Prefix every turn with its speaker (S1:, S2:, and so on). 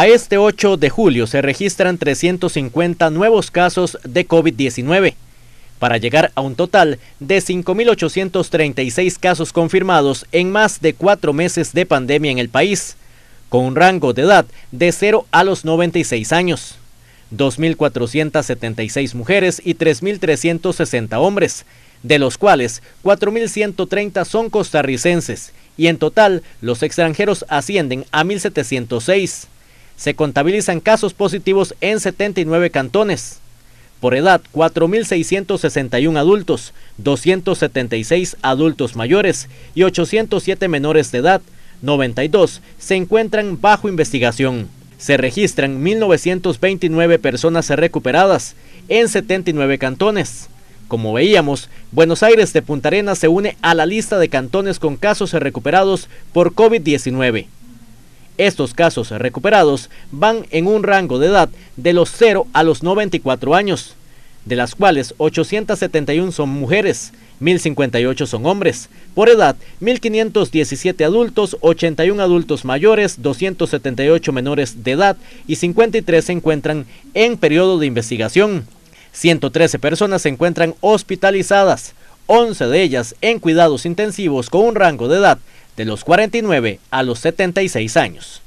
S1: A este 8 de julio se registran 350 nuevos casos de COVID-19, para llegar a un total de 5.836 casos confirmados en más de cuatro meses de pandemia en el país, con un rango de edad de 0 a los 96 años. 2.476 mujeres y 3.360 hombres, de los cuales 4.130 son costarricenses, y en total los extranjeros ascienden a 1.706 se contabilizan casos positivos en 79 cantones. Por edad, 4.661 adultos, 276 adultos mayores y 807 menores de edad, 92 se encuentran bajo investigación. Se registran 1.929 personas recuperadas en 79 cantones. Como veíamos, Buenos Aires de Punta Arenas se une a la lista de cantones con casos recuperados por COVID-19. Estos casos recuperados van en un rango de edad de los 0 a los 94 años, de las cuales 871 son mujeres, 1058 son hombres. Por edad, 1517 adultos, 81 adultos mayores, 278 menores de edad y 53 se encuentran en periodo de investigación. 113 personas se encuentran hospitalizadas, 11 de ellas en cuidados intensivos con un rango de edad de los 49 a los 76 años.